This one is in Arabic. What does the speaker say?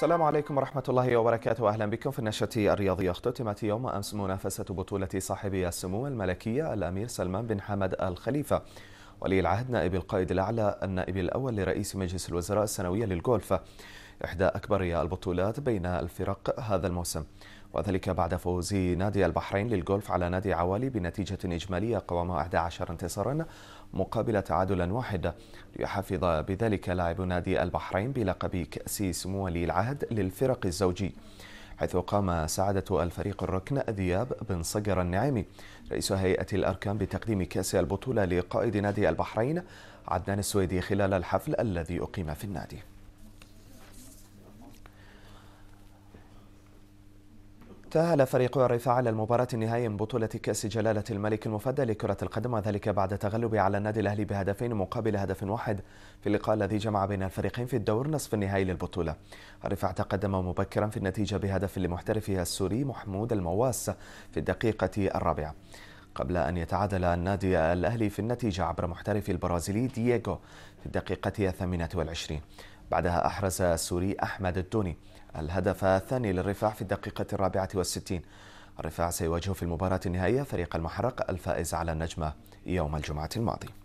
السلام عليكم ورحمة الله وبركاته أهلا بكم في النشرة الرياضية اختتمت يوم أمس منافسة بطولة صاحب السمو الملكية الأمير سلمان بن حمد الخليفة ولي العهد نائب القائد الأعلى النائب الأول لرئيس مجلس الوزراء السنوية للجولف إحدى أكبر البطولات بين الفرق هذا الموسم وذلك بعد فوز نادي البحرين للغولف على نادي عوالي بنتيجة إجمالية قوام 11 انتصارا مقابل تعادل واحد ليحافظ بذلك لاعب نادي البحرين بلقب كأس سمو ولي العهد للفرق الزوجي حيث قام سعادة الفريق الركن ذياب بن صقر النعيمي رئيس هيئة الأركان بتقديم كأس البطولة لقائد نادي البحرين عدنان السويدي خلال الحفل الذي أقيم في النادي تأهل فريق الرفاع على المباراة النهائية من بطولة كأس جلالة الملك المفدى لكرة القدم وذلك بعد تغلب على النادي الأهلي بهدفين مقابل هدف واحد في اللقاء الذي جمع بين الفريقين في الدور نصف النهائي للبطولة. الرفاع تقدم مبكرا في النتيجة بهدف لمحترفها السوري محمود المواس في الدقيقة الرابعة. قبل أن يتعادل النادي الأهلي في النتيجة عبر محترف البرازيلي دييغو في الدقيقة الثامنة والعشرين بعدها أحرز السوري أحمد الدوني الهدف الثاني للرفاع في الدقيقة الرابعة والستين الرفاع سيواجه في المباراة النهائية فريق المحرق الفائز على النجمة يوم الجمعة الماضي